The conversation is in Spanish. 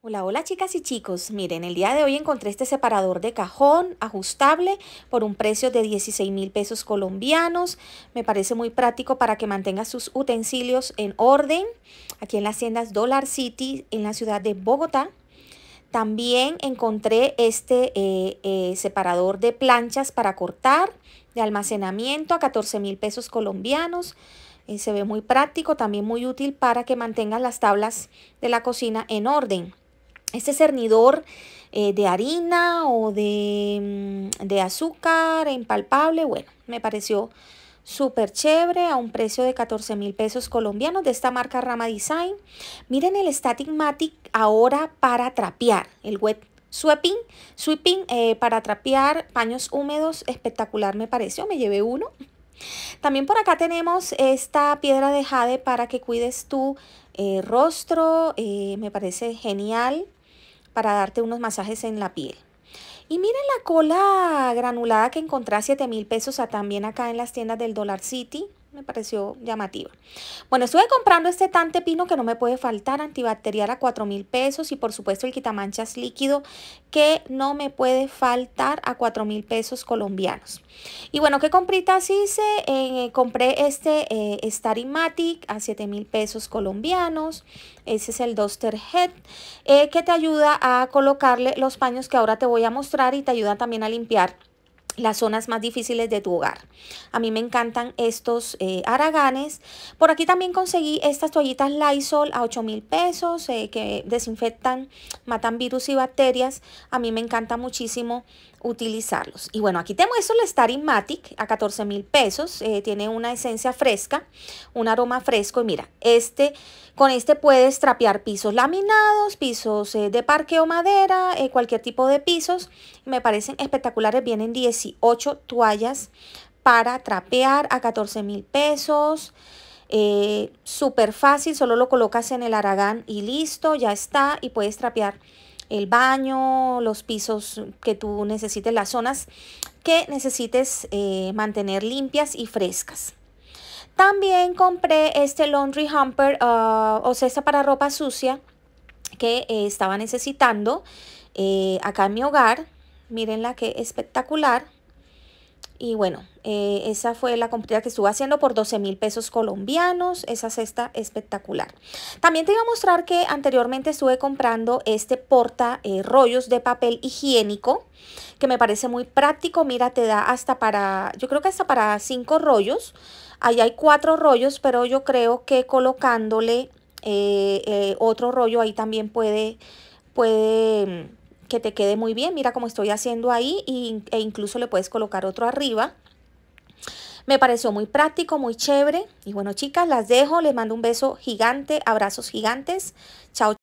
Hola, hola chicas y chicos. Miren, el día de hoy encontré este separador de cajón ajustable por un precio de 16 mil pesos colombianos. Me parece muy práctico para que mantenga sus utensilios en orden. Aquí en las tiendas Dollar City, en la ciudad de Bogotá. También encontré este eh, eh, separador de planchas para cortar de almacenamiento a 14 mil pesos colombianos. Eh, se ve muy práctico, también muy útil para que mantengan las tablas de la cocina en orden este cernidor eh, de harina o mm, de, azúcar impalpable, bueno, me pareció súper chévere a un precio de 14 mil pesos colombianos de esta marca Rama Design. Miren el Static Matic ahora para trapear, el wet sweeping, sweeping eh, para trapear paños húmedos, espectacular me pareció, me llevé uno. También por acá tenemos esta piedra de jade para que cuides tu eh, rostro, me parece genial para darte unos masajes en la piel. Y miren la cola granulada que encontré a 7 mil pesos también acá en las tiendas del Dollar City me pareció llamativa. Bueno, estuve comprando este tante pino que no me puede faltar, antibacterial a 4 mil pesos y por supuesto el quitamanchas líquido que no me puede faltar a 4 mil pesos colombianos. Y bueno, ¿qué compritas hice? Eh, eh, compré este eh, Starimatic a 7 mil pesos colombianos. Ese es el Duster Head que te ayuda a colocarle los paños que ahora te voy a mostrar y te ayuda también a limpiar las zonas más difíciles de tu hogar. A mí me encantan estos eh, araganes Por aquí también conseguí estas toallitas Lysol a 8 mil pesos eh, que desinfectan, matan virus y bacterias. A mí me encanta muchísimo utilizarlos. Y bueno, aquí te muestro la Starimatic a 14 mil pesos. Eh, tiene una esencia fresca, un aroma fresco. Y mira, este, con este puedes trapear pisos laminados, pisos de parque o madera, cualquier tipo de pisos. Me parecen espectaculares, vienen 10 ocho toallas para trapear a 14 mil pesos. Eh, súper fácil, solo lo colocas en el aragán y listo, ya está. Y puedes trapear el baño, los pisos que tú necesites, las zonas que necesites eh, mantener limpias y frescas. También compré este laundry hamper ah, o o cesta para ropa sucia que eh, estaba necesitando acá en mi hogar. Miren la que espectacular. Y bueno, eh, esa fue la comprita que estuve haciendo por 12 mil pesos colombianos. Esa cesta espectacular. También te iba a mostrar que anteriormente estuve comprando este porta eh, rollos de papel higiénico que me parece muy práctico. Mira, te da hasta para, yo creo que hasta para 5 rollos. Ahí hay cuatro rollos, pero yo creo que colocándole eh, otro rollo ahí también puede... puede mm, que te quede muy bien. Mira cómo estoy haciendo ahí e incluso le puedes colocar otro arriba. Me pareció muy práctico, muy chévere. Y bueno, chicas, las dejo. Les mando un beso gigante, abrazos gigantes. Chao.